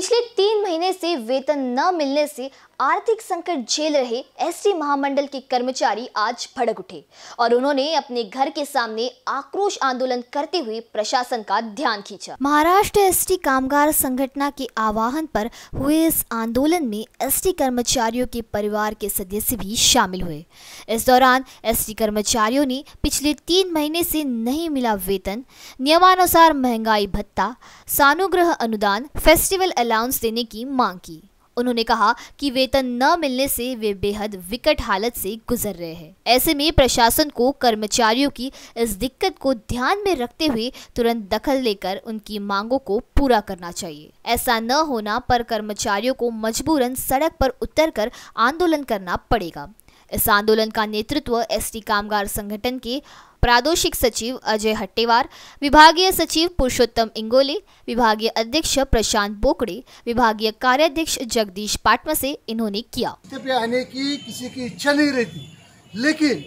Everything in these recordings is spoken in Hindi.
पिछले तीन महीने से वेतन न मिलने से आर्थिक संकट झेल रहे एसटी महामंडल के कर्मचारी आज भड़क उठे और उन्होंने अपने घर के सामने आक्रोश आंदोलन करते हुए प्रशासन का ध्यान खींचा महाराष्ट्र एसटी कामगार संगठन के आवाहन पर हुए इस आंदोलन में एसटी कर्मचारियों के परिवार के सदस्य भी शामिल हुए इस दौरान एस कर्मचारियों ने पिछले तीन महीने से नहीं मिला वेतन नियमानुसार महंगाई भत्ता सानुग्रह अनुदान फेस्टिवल अलाउंस देने की मांग की उन्होंने कहा कि वेतन न मिलने से वे बेहद विकट हालत से गुजर रहे हैं ऐसे में प्रशासन को कर्मचारियों की इस दिक्कत को ध्यान में रखते हुए तुरंत दखल लेकर उनकी मांगों को पूरा करना चाहिए ऐसा न होना पर कर्मचारियों को मजबूरन सड़क पर उतरकर आंदोलन करना पड़ेगा इस आंदोलन का नेतृत्व एसटी कामगार संगठन के प्रादेशिक सचिव अजय हट्टेवार विभागीय सचिव पुरुषोत्तम इंगोले विभागीय अध्यक्ष प्रशांत बोकड़े विभागीय कार्याध्यक्ष जगदीश से इन्होंने किया पे आने की किसी की इच्छा नहीं रहती लेकिन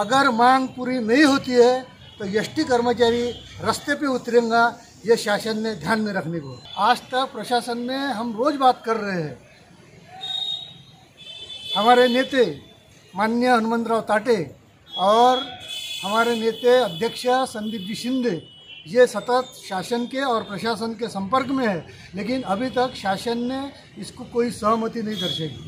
अगर मांग पूरी नहीं होती है तो एस कर्मचारी रस्ते पे उतरेगा ये शासन ने ध्यान में रखने को आज तक प्रशासन में हम रोज बात कर रहे हैं हमारे नेता माननीय हनुमंतराव ताटे और हमारे नेते अध्यक्ष संदीप जी शिंदे ये सतत शासन के और प्रशासन के संपर्क में है लेकिन अभी तक शासन ने इसको कोई सहमति नहीं दर्शाई